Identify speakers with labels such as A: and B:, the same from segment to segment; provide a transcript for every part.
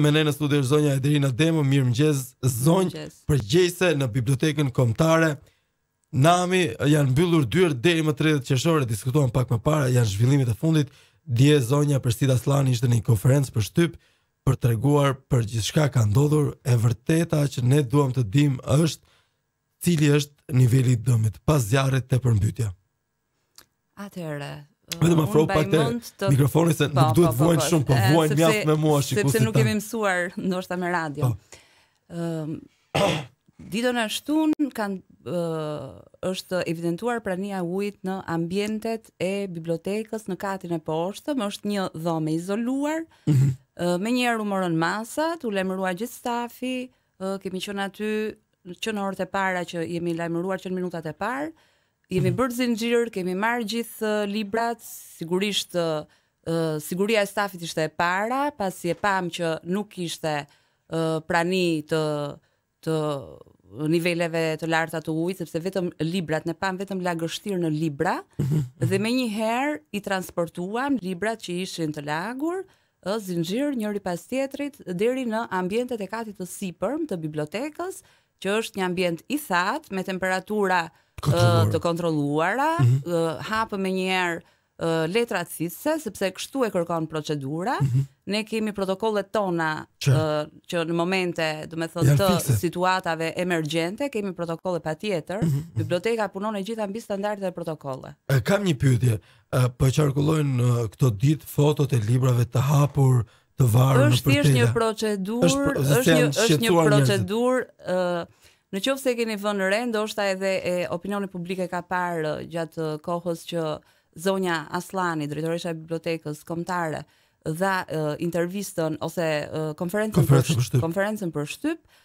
A: Me ne në studio është zonja Edrina Demo, mirë më zonjë për në bibliotekën komtare. Nami janë bëllur dyrë dhe i më të redhët qeshore, diskutuam pak më para, janë zhvillimit e fundit. Dje zonja për Sida Slani ishte një konferencë për shtypë për të reguar për gjithë shka ka ndodhur e vërteta që ne duham të dim është cili është nivelli dëmit, pas zjarët të përmbytja.
B: Atërë, Vetëm afro pak të mikrofonit se po, nuk duhet po, vuajn po, shumë, po eh, vuajn mjaft me mua shikues. Sepse nuk kemi mësuar ndoshta me radio. Ëm ditën e shtunë kanë është evidentuar prania e ujit në ambientet e bibliotekës në katin e poshtëm, është një dhomë izoluar. Më mhm. një herë u morën masat, u lajmërua gjithë stafi, kemi qenë aty që në orët e para që jemi lajmëruar që në minutat e parë, jemi mm. bërë zinxhir, kemi marr gjithë uh, librat, sigurisht uh, uh, siguria e stafit ishte e para, pasi e pam që nuk ishte uh, prani të të niveleve të larta të ujit, sepse vetëm librat, ne pam vetëm lagështirë në libra, mhm. dhe me një herë i transportuam librat që ishin të lagur, ë uh, zinxhir njëri pas tjetrit deri në ambientet e katit të sipërm të bibliotekës, që është një ambient i thatë me temperatura të kontrolluara, mm -hmm. uh, hapë me njerë uh, letrat sepse kështu e kërkon procedura, mm -hmm. ne kemi protokollet tona që, uh, që në momente, du me thotë, të situatave emergjente, kemi protokolle pa tjetër, mm -hmm. biblioteka punon e gjitha mbi standartet e protokollet.
A: E, kam një pytje, uh, për po qarkullojnë këto ditë fotot e librave të hapur, të varë është në përtele. Është një procedur, është, është, një, është një
B: procedur, Në qoftë se e keni vënë re, ndoshta edhe e opinioni publike ka parë gjatë kohës që zonja Aslani, drejtoresha e bibliotekës kombëtare, dha uh, intervistën ose uh, konferencën për shtyp, për shtyp,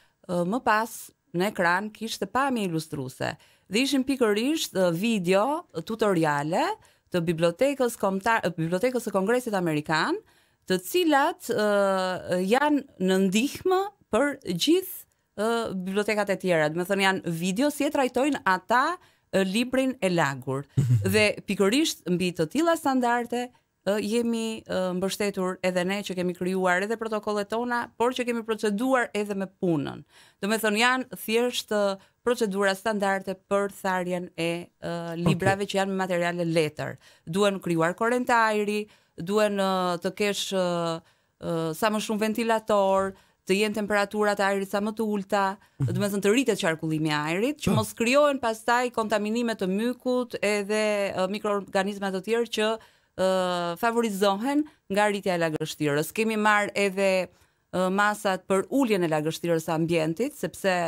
B: më pas në ekran kishte pamje ilustruese dhe ishin pikërisht video tutoriale të bibliotekës kombëtare, bibliotekës së Kongresit Amerikan, të cilat uh, janë në ndihmë për gjithë uh, bibliotekat e tjera. Do me thënë janë video si e trajtojnë ata uh, librin e lagur. dhe pikërisht mbi të tilla standarde uh, jemi uh, mbështetur edhe ne që kemi krijuar edhe protokollet tona, por që kemi proceduar edhe me punën. Do me thënë janë thjesht uh, procedura standarde për tharjen e uh, librave okay. që janë me materiale letër. Duhen krijuar korrenta ajri, duhen uh, të kesh uh, uh, sa më shumë ventilator, të jenë temperaturat e ajrit sa më të ulta, mhm. do të thonë të rritet qarkullimi i ajrit, që po. mos krijohen pastaj kontaminime të mykut edhe uh, mikroorganizma të tjerë që uh, favorizohen nga rritja e lagështirës. Kemi marr edhe uh, masat për uljen e lagështirës së ambientit, sepse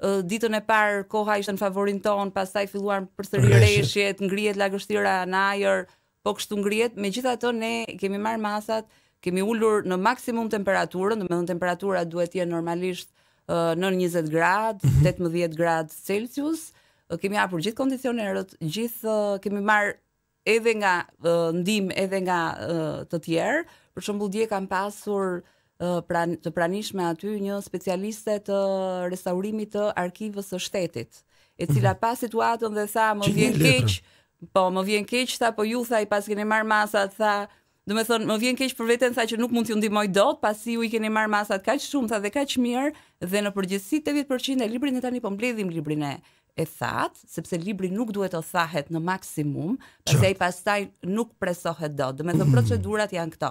B: ditën e parë koha ishte në favorin ton, pastaj filluan përsëri reshjet, ngrihet lagështira në ajër, po kështu ngrihet. Megjithatë ne kemi marr masat kemi ullur në maksimum temperaturën, në temperatura temperaturat duhet jenë normalisht në 20 gradë, mm -hmm. 18 gradë Celsius, kemi apur gjithë kondicionerët, gjithë kemi marë edhe nga ndim, edhe nga të tjerë, për shumë dje kam pasur pra, të pranishme aty një specialiste të restaurimit të arkivës së shtetit, e cila mhm. pa pas situatën dhe tha më vjen keq, Po, më vjen tha, po ju, tha, i pas kene marë masat, tha, Do të thonë, më vjen keq për veten sa që nuk mund t'ju ndihmoj dot, pasi ju i keni marr masat kaq shumë tha dhe kaq mirë dhe në përgjithësi 80% e librin e tani po mbledhim librin e e that, sepse libri nuk duhet të thahet në maksimum, pasi ai pastaj nuk presohet dot. Do të thonë mhm. procedurat janë këto.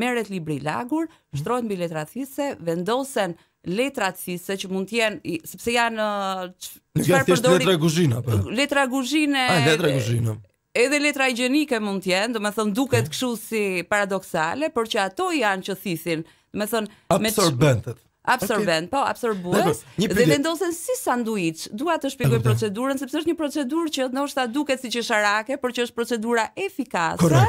B: Merret libri i lagur, shtrohet mbi letra thise, vendosen letrat thise që mund të jenë sepse janë çfarë përdorin letra kuzhina letra kuzhine Ai ah, letra kuzhina edhe letra higjienike mund të jenë, domethënë duket mm. kështu si paradoksale, por që ato janë që thithin, domethënë absorbentet. Absorbent, okay. po, absorbues, dhe vendosen si sanduic. Dua të shpjegoj procedurën, sepse është një procedurë që ndoshta ta duket si që sharake, por që është procedura efikase.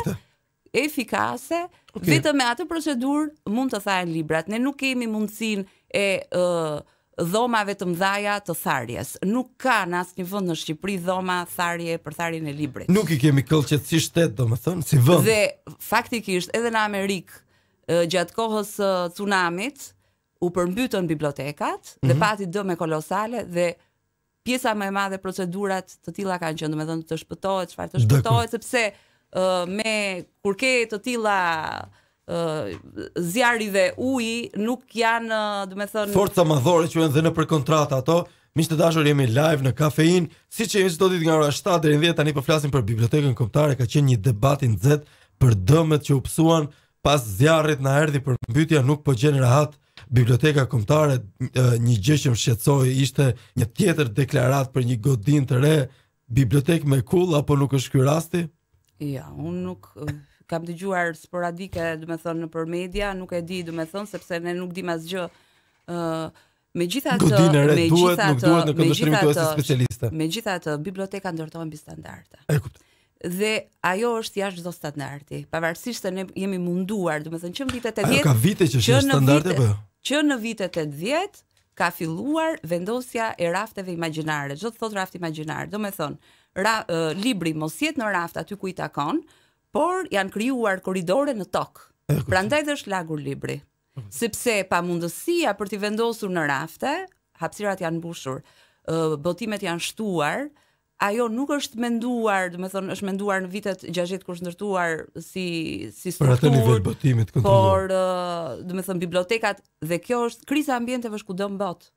B: Efikase, okay. vetëm me atë procedurë mund të thajnë librat. Ne nuk kemi mundësin e... Uh, dhomave të mdhaja të tharjes. Nuk ka në asë një vënd në Shqipëri dhoma tharje për tharjen e librit.
A: Nuk i kemi të si shtet, do më thënë, si vënd.
B: Dhe faktikisht edhe në Amerikë gjatë kohës tsunamit u përmbytën bibliotekat mm -hmm. dhe mhm. pati dëme kolosale dhe pjesa më e madhe procedurat të tila kanë qënë, do me thënë të shpëtojt, qëfar të shpëtojt, sepse me kurke të tila zjarri dhe uji nuk janë, do të thënë, forca
A: madhore që janë dhënë për kontrata ato. Miq të dashur, jemi live në kafein, siç e çdo ditë nga ora 7 deri në 10 tani po flasim për bibliotekën kombëtare, ka qenë një debat i nxehtë për dëmet që u psuan pas zjarrit na erdhi për mbytja nuk po gjen rahat biblioteka kombëtare, një gjë që më shqetësoi ishte një tjetër deklaratë për një godinë të re, bibliotekë me kull apo nuk është ky rasti?
B: Ja, un nuk kam dëgjuar sporadike, do të thonë nëpër media, nuk e di, do të thonë sepse ne nuk dimë asgjë. ë Megjithatë, megjithatë, megjithatë, megjithatë, megjithatë biblioteka ndërtohen mbi standarde. E kuptoj. Dhe ajo është jashtë çdo standardi, pavarësisht se ne jemi munduar, do të thonë që në vitet 80 ajo ka
A: vite që është standarde apo
B: Që në vitet 80 ka filluar vendosja e rafteve imagjinare. Çdo të thotë raft imagjinar, do të thonë ra, uh, libri mos jetë në raft aty ku i takon, por janë krijuar korridore në tokë. Prandaj dhe është lagur libri. Sepse pa mundësia për t'i vendosur në rafte, hapsirat janë bushur, botimet janë shtuar, ajo nuk është menduar, dhe me thonë, është menduar në vitet gjashet kërë shëndërtuar si, si struktur. Për atë botimit Por, dhe me thonë, bibliotekat, dhe kjo është kriza ambjente vëshku dëmë botë.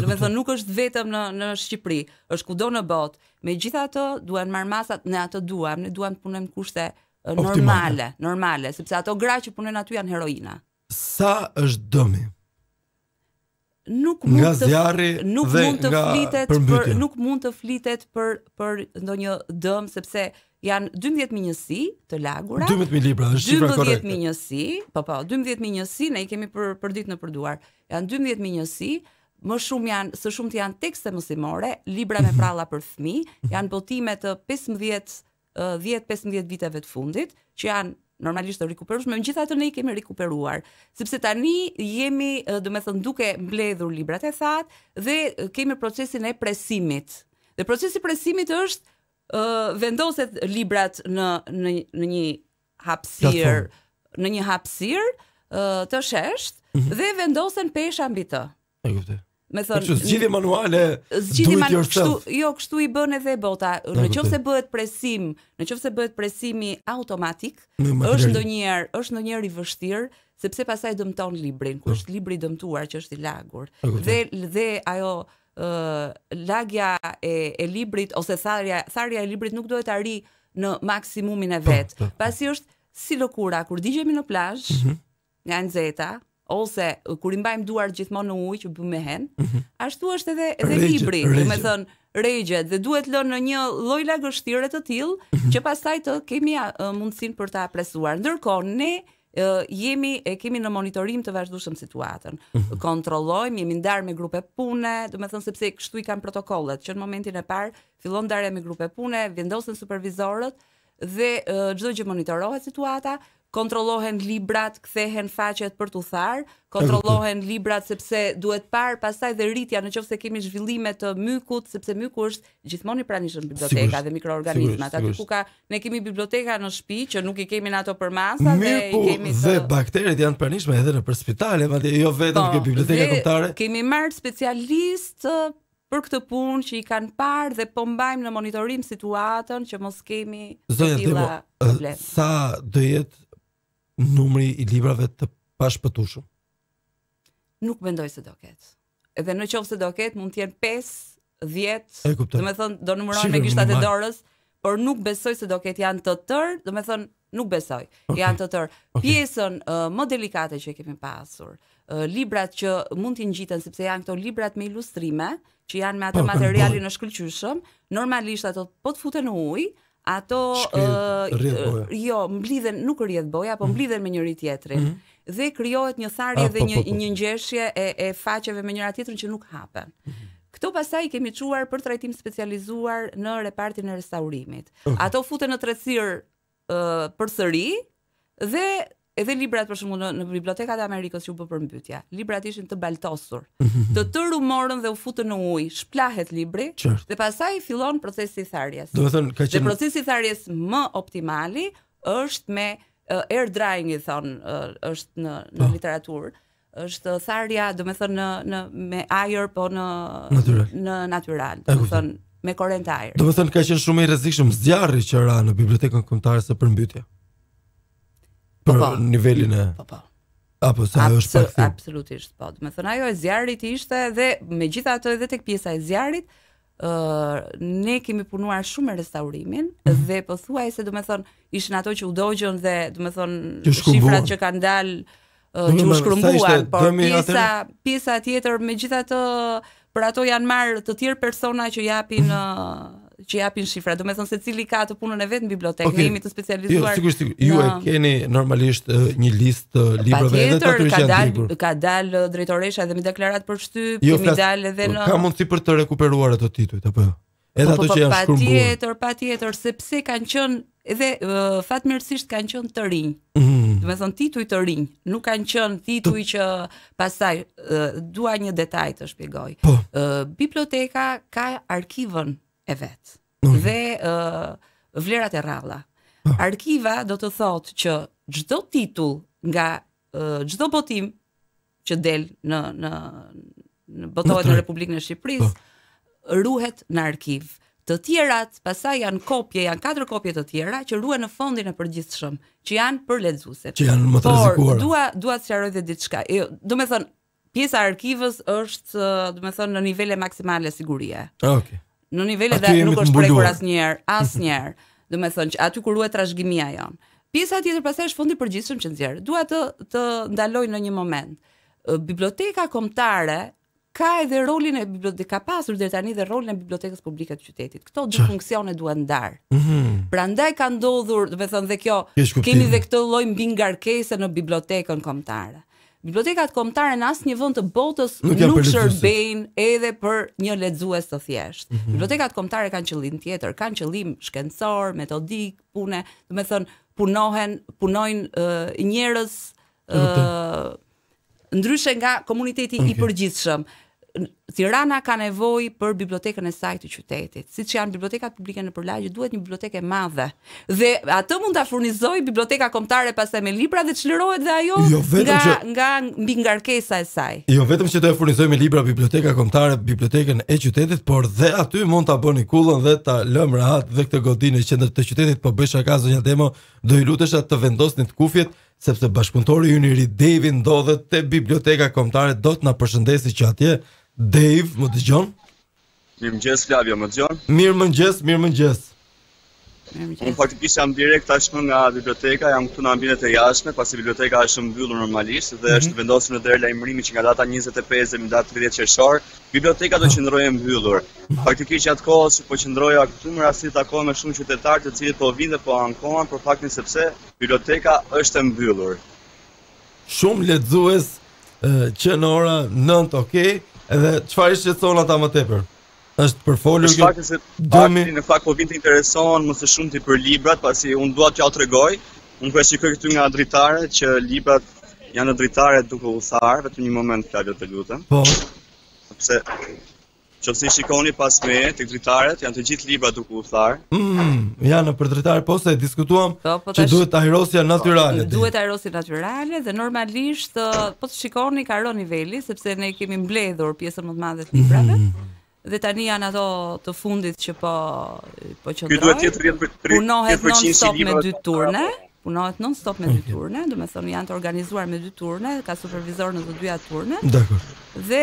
B: Do të thonë nuk është vetëm në në Shqipëri, është kudo në botë. Megjithatë, duan marr masat, ne ato duam, ne duam të punojmë kushte normale, Optimale. normale, sepse ato gra që punojnë aty janë heroina.
A: Sa është dëmi?
B: Nuk mund nga të zjarri, nuk mund të flitet për, për nuk mund të flitet për për ndonjë dëm sepse janë 12 mijë njësi të lagura. 12 mijë libra, është shifra korrekte. 12 mijë njësi, po po, 12 mijë njësi ne i kemi për për ditë në përduar. Janë 12 mijë njësi, më shumë janë, së shumë të janë tekste mësimore, libra me pralla për fëmi, janë botime të 15, 10-15 viteve të fundit, që janë normalisht të rikuperush, me më gjitha të ne i kemi rikuperuar, sepse tani jemi, dhe me thënë, duke mbledhur librat e thatë, dhe kemi procesin e presimit. Dhe procesi presimit është vendoset librat në, në, në një hapsir, në një hapsir të shesht, mm -hmm. dhe vendosen pesha mbi të. E kuptoj. Me thënë, po zgjidhje manuale. Zgjidhje manuale, kështu, jo, kështu i bën edhe bota. Nëse bëhet presim, nëse bëhet presimi automatik, është ndonjëherë, është ndonjëherë i vështirë sepse pasaj dëmton librin, kur po. është libri dëmtuar që është i lagur. Dhe dhe ajo ë uh, lagja e e librit ose tharja tharja e librit nuk duhet arrijë në maksimumin e po, vet. Po, Pasi është si lëkura kur digjemi në plazh, mm -hmm. nga nxeta, ose kur i mbajmë duar gjithmonë në ujë që bëmë me hen, mhm. ashtu është edhe edhe regjë, libri, domethënë regjet dhe duhet lënë në një lloj lagështire të tillë mhm. që pastaj të kemi mundësinë për ta apresuar. Ndërkohë ne e, jemi e kemi në monitorim të vazhdueshëm situatën. Mhm. Kontrollojmë, jemi ndarë me grupe pune, domethënë sepse kështu i kanë protokollet që në momentin e parë fillon ndarja me grupe pune, vendosen supervizorët, dhe çdo uh, gjë monitorohet situata, kontrollohen librat, kthehen faqet për t'u thar, kontrollohen librat sepse duhet par pastaj dhe rritja nëse kemi zhvillime të mykut, sepse myku është gjithmonë i pranishëm biblioteka dhe mikroorganizmat, aty ku ka ne kemi biblioteka në shtëpi që nuk i kemi ato për masa myku dhe i po, kemi të...
A: dhe bakteret janë pranishme edhe në për spitale, madje jo vetëm në po, biblioteka kombëtare.
B: Kemi marr specialistë për këtë punë që i kanë parë dhe po mbajmë në monitorim situatën që mos kemi Zonja, të tilla probleme.
A: Sa do jetë numri i librave të pashpëtushëm?
B: Nuk mendoj se do ketë. Edhe në qovë se do ketë, mund t'jenë 5, 10, domethënë me thënë, do numërojnë me kishtat e dorës, por nuk besoj se do ketë janë të tërë, domethënë me thënë, nuk besoj. Okay. Janë të tërë okay. pjesën uh, më delikate që kemi pasur. Uh, librat që mund t'i ngjiten sepse janë këto librat me ilustrime që janë me atë po, po, materialin pa, po. pa. shkëlqyshëm, normalisht ato po të futen në ujë, ato Shkel, uh, jo, mblidhen, nuk rrjedh boja, po mm -hmm. mblidhen me njëri tjetrin. Mm -hmm. Dhe krijohet një tharje ah, dhe një pa, një ngjeshje e e faqeve me njëra tjetrën që nuk hapen. Mm -hmm. Këto pasaj i kemi quar për trajtim specializuar në repartin e restaurimit. Okay. Ato futen në tretësir për sëri dhe edhe librat për shumë në, në bibliotekat e Amerikës që u bë përmbytja. Librat ishin të baltosur, të tërë u morën dhe u futën në ujë, shplahet libri qërt dhe pasaj fillon procesi tharjes.
A: Do thënë, qenë... Dhe procesi
B: tharjes më optimali është me uh, air drying i thonë uh, është në në po. literaturë është tharja do të thonë në në me air po në natural. në natural do të thonë me korrent ajri. Do të
A: thënë ka qenë shumë i rrezikshëm zjarri që ra në bibliotekën kombëtare së përmbytje. Për po, po. nivelin e Po po. Apo se ajo është
B: pak thim. Absolutisht po. Do të thënë ajo e zjarrit ishte dhe megjithatë edhe tek pjesa e zjarrit ë uh, ne kemi punuar shumë mhm. me restaurimin mm -hmm. dhe po se do të thonë ishin ato që u dogjon dhe do të thonë shifrat që kanë dalë uh, që u shkrumbuan, por pjesa pjesa tjetër megjithatë por ato janë marr të tjerë persona që japin uh, që japin shifra. Do të thonë se cili ka të punën e vet në bibliotekë, okay. ne jemi të jo, specializuar. Jo, sigurisht, sigur. ju e
A: keni normalisht uh, një listë uh, librave të tyre që kanë. Ka dal,
B: ka dal drejtoresha edhe me deklaratë për shtyp, jo, kemi dalë edhe në. Jo, ka mundsi
A: për të rekuperuar ato titujt apo jo? Edhe po, ato po, që po, janë shkruar. Patjetër,
B: patjetër, sepse kanë qenë edhe fatmirësisht kanë qenë të rinj. Mhm. Do të thon tituj të rinj, nuk kanë qen tituj po. që pastaj dua një detaj të shpjegoj. Po. Biblioteka ka arkivën e vet. Mm. Dhe uh, vlerat e rralla. Oh. Arkiva do të thotë që çdo titull nga çdo uh, botim që del në në në botën e Republikën e Shqipërisë oh. ruhet në arkivë të tjerat pasaj janë kopje, janë katër kopje të tjera që ruhen në fondin e përgjithshëm, që janë për lexuesit. Që janë më të rrezikuara. Dua dua të sqaroj diçka. Jo, do të thonë pjesa e arkivës është do të thonë në nivele maksimale sigurie. Okej. Okay. Në nivele dhe nuk është prekur asnjëherë, asnjëherë. Do të thonë që aty ku ruhet trashëgimia jon. Pjesa tjetër pasaj është fondi i përgjithshëm që nxjerr. Dua të të ndaloj në një moment. Biblioteka kombëtare ka edhe rolin e bibliotekës ka pasur deri tani dhe rolin e bibliotekës publike të qytetit. Kto dy funksione duan ndar. Mm -hmm. Prandaj ka ndodhur, do të them dhe kjo, kemi dhe këtë lloj mbi ngarkese në bibliotekën kombëtare. Bibliotekat kombëtare në asnjë vend të botës nuk, nuk, shërbejnë edhe për një lexues të thjeshtë. Mm -hmm. Bibliotekat kombëtare kanë qëllim tjetër, kanë qëllim shkencor, metodik, pune, do të them punohen, punojnë uh, njerëz uh, ndryshe nga komuniteti okay. i përgjithshëm. Tirana ka nevojë për bibliotekën e saj të qytetit. Siç janë bibliotekat publike në Përlagje, duhet një bibliotekë e madhe. Dhe atë mund ta furnizoj biblioteka kombëtare pastaj me libra dhe çlirohet dhe ajo jo nga që, nga mbi ngarkesa e saj.
A: Jo vetëm që do të furnizoj me libra biblioteka kombëtare bibliotekën e qytetit, por dhe aty mund ta bëni kullën dhe ta lëm rahat dhe këtë godinë në qendër të qytetit, po bëj shaka zonja demo, do i lutesha të vendosni të kufjet sepse bashkëpunëtori Yuni Devi ndodhet te biblioteka kombëtare do të na përshëndesë që atje Dave, më gjonë?
B: Mirë gjesë, Flavio, më gjonë?
A: Mirë gjesë, mirë mëngjes.
B: Unë faktikisht po jam direkt tashmë nga biblioteka, jam këtu në ambientet e jashtme, pasi biblioteka është mbyllur normalisht dhe mhm. është vendosur në drejt lajmërimi që nga data 25 deri në datë 30 qershor, biblioteka do të mhm. qëndrojë mbyllur. Faktikisht atë kohë që po qëndroja këtu më rastit takohem me shumë qytetarë të cilët po vinë dhe po ankohen për faktin sepse biblioteka është mbyllur.
A: Shumë lexues që në orën 9, okay, Edhe çfarë ishte thon ata më tepër? Është për folur që faktin
B: se dëmi në fakt po vin të intereson më së shumti për librat, pasi unë dua t'ja tregoj. Unë kërë po shikoj këtu nga dritare që librat janë në dritare duke u tharë, vetëm një moment t'ja të lutem. Po. Sepse si shikoni pas me tek dritaret, janë të gjithë libra duke u tharë.
A: Mm, janë për dritare po se diskutuam po, po që duhet aerosia natyrale. Po, duhet
B: aerosia natyrale dhe normalisht uh, po të shikoni ka rënë niveli sepse ne kemi mbledhur pjesën më të madhe të mm-hmm. librave. Mm. Dhe tani janë ato të fundit që po po qëndrojnë. Ky duhet të jetë punohet non stop me dy turne punohet non stop me dy turne, okay. do të thonë janë të organizuar me dy turne, ka supervizor në të dyja turne. Dakor. Dhe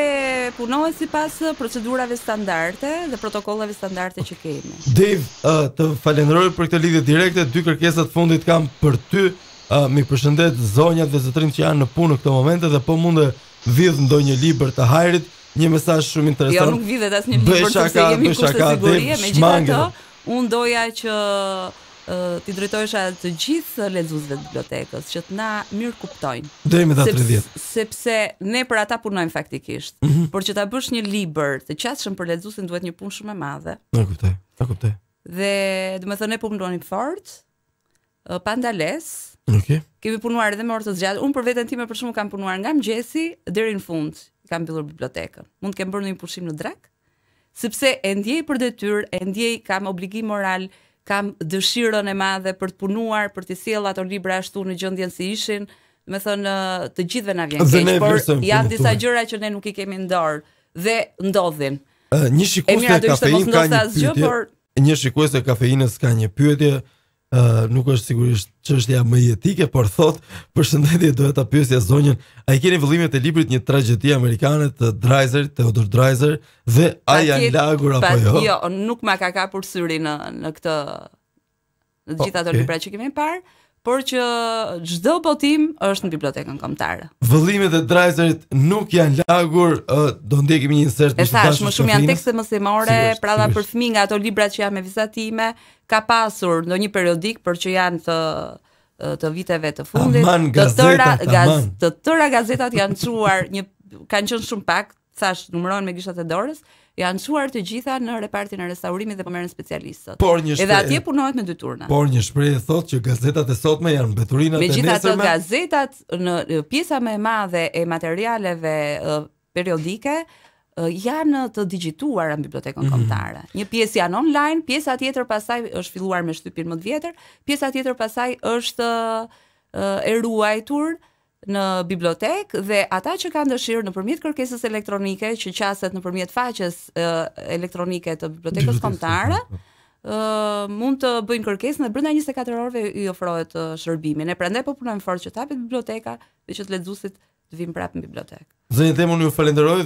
B: punohet sipas procedurave standarde dhe protokollave standarde që kemi.
A: Dave, uh, të falenderoj për këtë lidhje direkte. Dy kërkesat fundit kam për ty. Uh, mi përshëndet zonjat dhe zëtërim që janë në punë në këto momente dhe po mund të vidh ndonjë libër të hajrit, një
B: mesazh shumë interesant. Jo nuk vidhet asnjë libër, sepse jemi kushte sigurie, megjithatë, unë doja që ti drejtohesha të gjithë lexuesve të bibliotekës që të na mirë kuptojnë. Deri 30. Sepse ne për ata punojmë faktikisht, mm -hmm. por që ta bësh një libër të qasshëm për lexuesin duhet një punë shumë e madhe.
A: E kuptoj. E kuptoj.
B: Dhe do të thonë ne po fort pa Okej. Okay. Kemi punuar edhe me orë të zgjatë. Unë për veten time për shkakun kam punuar nga mëngjesi deri në fund kam mbyllur bibliotekën. Mund të kem bërë një pushim në drek, sepse e ndjej për detyrë, e ndjej kam obligim moral kam dëshirën e madhe për të punuar, për të sjell ato libra ashtu në gjendjen si ishin, me thënë uh, të gjithëve na vjen keq, por janë disa gjëra që ne nuk i kemi në dorë dhe ndodhin. Uh, një shikues të kafeinës ka një pyetje, por...
A: një shikues të kafeinës ka një pyetje, Uh, nuk është sigurisht çështja më jetike, por thot, përshëndetje, doja ta pyesja zonjën, a i keni vëllimet e librit një tragjedi amerikane të Dreiser, Theodor Dreiser dhe a janë lagur apo jo? Jo,
B: nuk ma ka kapur syrin në në këtë në të gjitha ato okay. libra që kemi parë por që çdo botim është në bibliotekën kombëtare.
A: Vëllimet e Drajzerit nuk janë lagur, uh, do ndjekim një insert të tash më shumë janë tekste
B: mësimore, prandaj për fëmijë nga ato libra që janë me vizatime, ka pasur ndonjë periodik për që janë të të viteve të fundit, aman, gazeta, të tëra gaz, të tëra gazetat janë çuar një kanë qenë shumë pak, thash numërohen me gishtat e dorës, janë çuar të gjitha në repartin e restaurimit dhe po merren specialistët. Edhe atje punohet me dy turna. Por
A: një shprehje thotë që gazetat e sotme janë mbeturina të nesërme. Megjithatë
B: gazetat në pjesa më e madhe e materialeve periodike janë të digjituara në bibliotekën mm -hmm. kombëtare. Një pjesë janë online, pjesa tjetër pastaj është filluar me shtypin më të vjetër, pjesa tjetër pastaj është e ruajtur, në bibliotek dhe ata që kanë dëshirë në përmjet kërkesës elektronike që qaset në përmjet faqes uh, elektronike të bibliotekës komtare, uh, po, po. mund të bëjnë kërkesën dhe brenda 24 orëve i ofrohet uh, shërbimin. Ne prandaj po punojmë fort që tapit biblioteka dhe që të lexuesit të vinë prapë në bibliotekë.
A: Zënë themun ju falenderoj.